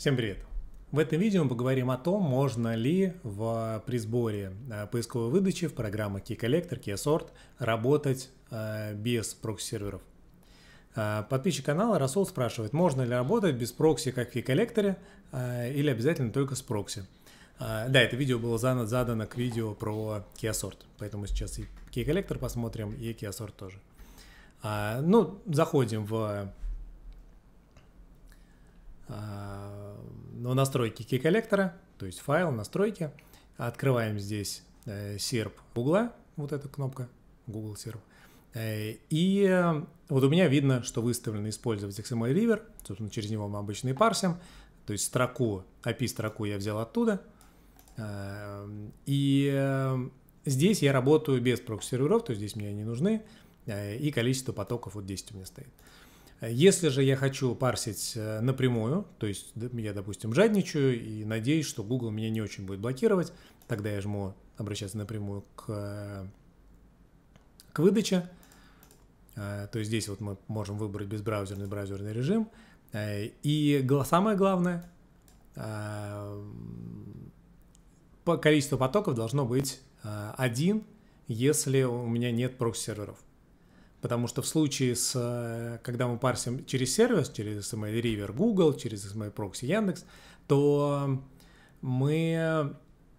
Всем привет! В этом видео мы поговорим о том, можно ли в, при сборе э, поисковой выдачи в программах KeyCollector, KeySort работать э, без прокси-серверов. Э, подписчик канала Расул спрашивает, можно ли работать без прокси, как в KeyCollector, э, или обязательно только с прокси. Э, да, это видео было задано, задано к видео про KeySort, поэтому сейчас и KeyCollector посмотрим, и KeySort тоже. Э, ну, заходим в в ну, настройке key-коллектора, то есть файл, настройки, открываем здесь э, серп Google, вот эта кнопка, Google серп, э, и э, вот у меня видно, что выставлено использовать XML River, собственно, через него мы обычно и парсим, то есть строку, API-строку я взял оттуда, и здесь я работаю без прокси-серверов, то есть здесь мне они нужны, и количество потоков вот 10 у меня стоит. Если же я хочу парсить э, напрямую, то есть я, допустим, жадничаю и надеюсь, что Google меня не очень будет блокировать, тогда я жму обращаться напрямую к, к выдаче. Э, то есть здесь вот мы можем выбрать безбраузерный браузерный режим. Э, и самое главное, количество потоков должно быть один, если у меня нет прокси-серверов. Потому что в случае с, э, когда мы парсим через сервис, через SMI River Google, через SMI Proxy Яндекс, то мы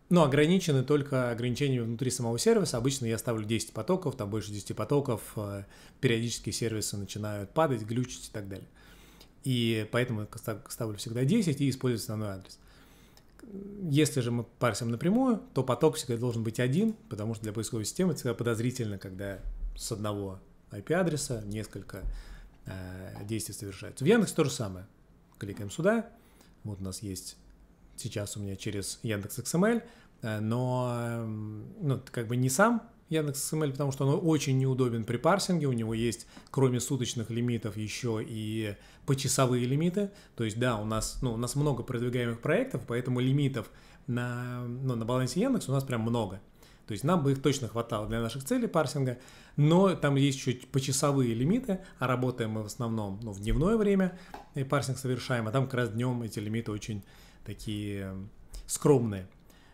ну, ограничены только ограничениями внутри самого сервиса. Обычно я ставлю 10 потоков, там больше 10 потоков, э, периодически сервисы начинают падать, глючить и так далее. И поэтому я ставлю всегда 10 и использую основной адрес. Если же мы парсим напрямую, то поток всегда должен быть один, потому что для поисковой системы всегда подозрительно, когда с одного IP-адреса, несколько э, действий совершается. В Яндекс то же самое. Кликаем сюда. Вот у нас есть сейчас у меня через Яндекс XML, э, но э, ну, как бы не сам Яндекс XML, потому что он очень неудобен при парсинге. У него есть, кроме суточных лимитов, еще и почасовые лимиты. То есть, да, у нас, ну, у нас много продвигаемых проектов, поэтому лимитов на, ну, на балансе Яндекс у нас прям много. То есть нам бы их точно хватало для наших целей парсинга, но там есть чуть почасовые лимиты, а работаем мы в основном ну, в дневное время, и парсинг совершаем, а там как раз днем эти лимиты очень такие э, скромные.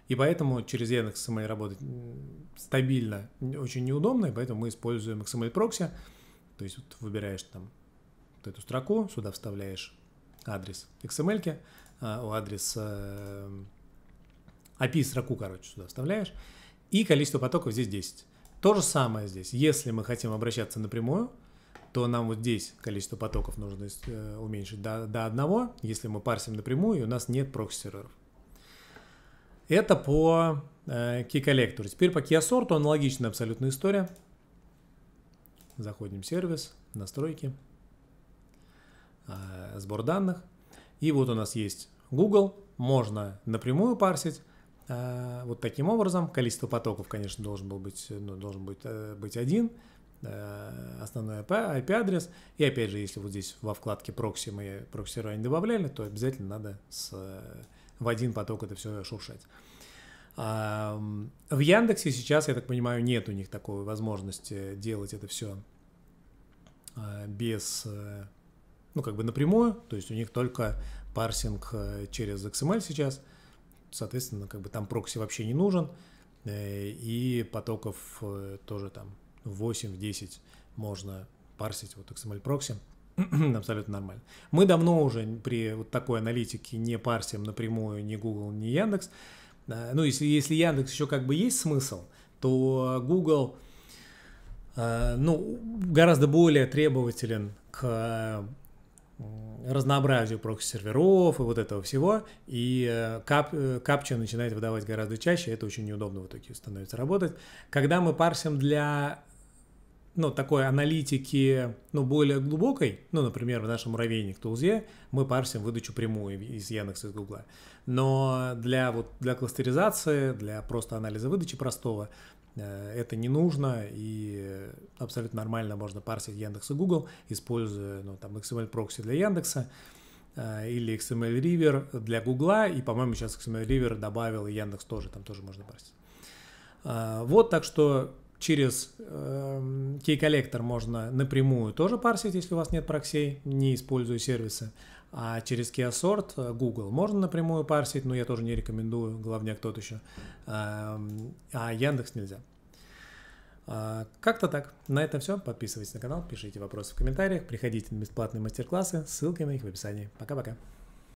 И поэтому через Яндекс XML работать стабильно очень неудобно, и поэтому мы используем XML прокси. То есть вот выбираешь там вот эту строку, сюда вставляешь адрес XML, э, адрес э, API строку, короче, сюда вставляешь, и количество потоков здесь 10. То же самое здесь. Если мы хотим обращаться напрямую, то нам вот здесь количество потоков нужно э, уменьшить до, до одного, если мы парсим напрямую, и у нас нет прокси-серверов. Это по э, Key Collector. Теперь по Key KeyAssort аналогичная абсолютная история. Заходим в сервис, настройки, э, сбор данных. И вот у нас есть Google, можно напрямую парсить, Э, вот таким образом, количество потоков, конечно, должен был быть, ну, должен быть, э, быть один, э, основной IP-адрес. И опять же, если вот здесь во вкладке прокси мы прокси добавляли, то обязательно надо с, в один поток это все шуршать. В Яндексе сейчас, я так понимаю, нет у них такой возможности делать это все без, ну, как бы напрямую, то есть у них только парсинг через XML эм сейчас – соответственно, как бы там прокси вообще не нужен, э, и потоков э, тоже там 8-10 можно парсить вот XML прокси абсолютно нормально. Мы давно уже при вот такой аналитике не парсим напрямую ни Google, ни Яндекс. Э, ну, если, если Яндекс еще как бы есть смысл, то Google ну, гораздо более требователен к разнообразию прокси-серверов и вот этого всего, и э, кап, э, капча начинает выдавать гораздо чаще, это очень неудобно в итоге становится работать. Когда мы парсим для ну, такой аналитики, ну, более глубокой, ну, например, в нашем муравейник Тулзе, мы парсим выдачу прямую из Яндекса, из Гугла. Но для, вот, для кластеризации, для просто анализа выдачи простого, Э, это не нужно, и абсолютно нормально можно парсить Яндекс и Google, используя ну, там XML-прокси для Яндекса э, или XML River для Гугла, и, по-моему, сейчас XML River добавил, и Яндекс тоже, там тоже можно парсить. Э, вот, так что через эм, key Collector можно напрямую тоже парсить, если у вас нет проксей, не используя сервисы. А через KeaSort э, Google можно напрямую парсить, но я тоже не рекомендую, главняк тот еще. Эм, а Яндекс нельзя. Э, как-то так. На этом все. Подписывайтесь на канал, пишите вопросы в комментариях, приходите на бесплатные мастер-классы, ссылки на них в описании. Пока-пока.